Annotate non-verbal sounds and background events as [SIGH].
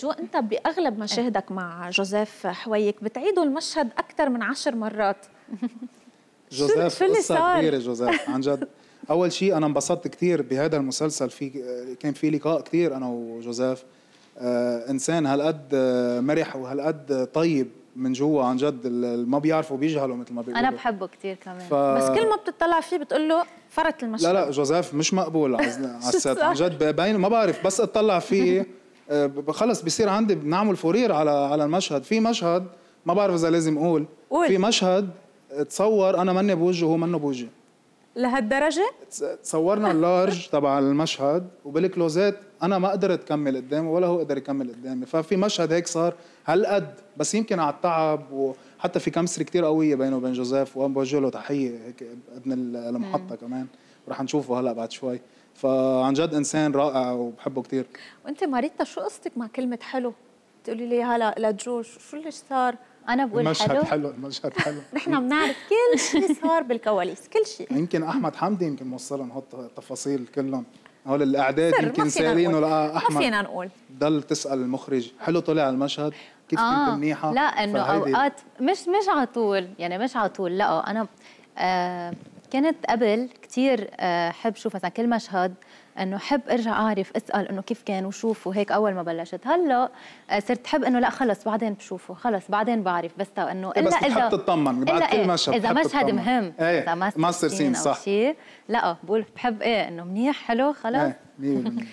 جو انت باغلب مشاهدك مع جوزيف حويك بتعيدوا المشهد اكثر من عشر مرات [LAUGHS] جوزيف قصه كبيره جوزيف عن جد اول شيء انا انبسطت كثير بهذا المسلسل في كان في لقاء كثير انا وجوزيف آه انسان هالقد آه، مرح وهالقد طيب من جوا عن جد ما بيعرفوا بيجهلوا مثل ما بيقولوا انا بحبه كثير كمان ف... بس كل ما بتطلع فيه بتقول له فرت المشهد لا لا جوزيف مش مقبول على [LAUGHS] السات عن جد باين ما بعرف بس اطلع فيه [LAUGHS] آه، خلص بيصير عندي بنعمل فورير على على المشهد في مشهد ما بعرف اذا لازم اقول قول. في مشهد تصور انا مني بوجه وهو منه بوجهي لهالدرجه تصورنا اللارج [LAUGHS] تبع المشهد وبالكلوزات انا ما قدرت كمل قدامه ولا هو قدر يكمل قدامي ففي مشهد هيك صار هالقد بس يمكن على التعب وحتى في كمسر كتير قويه بينه وبين جوزيف وبوجه له تحيه هيك ابن المحطه كمان رح نشوفه هلا بعد شوي فعن جد انسان رائع وبحبه كثير وانت ماريتا شو قصتك مع كلمه حلو تقولي لي هلا لجورج شو اللي صار انا بقول المشهد حلو حلو المشهد حلو [LAUGHS] نحن بنعرف كل شيء صار بالكواليس كل شيء يمكن احمد حمدي يمكن موصلها نحط التفاصيل كلهم هول الاعداد يمكن سارين ولا احمد ما فينا نقول ضل تسال المخرج حلو طلع المشهد كيف آه كنت منيحه لا انه اوقات مش مش على طول يعني مش على طول لا انا آه كنت قبل كثير آه، حب شوف مثلا كل مشهد انه حب ارجع اعرف اسال انه كيف كان وشوف وهيك اول ما بلشت هلا صرت حب انه لا خلص بعدين بشوفه خلص بعدين بعرف بس تو انه إيه، الا بس اذا تطمن بعد كل إيه مشهد اذا مشهد مهم ايه اذا سين صح لا بقول بحب ايه انه منيح حلو خلص ايه [LAUGHS]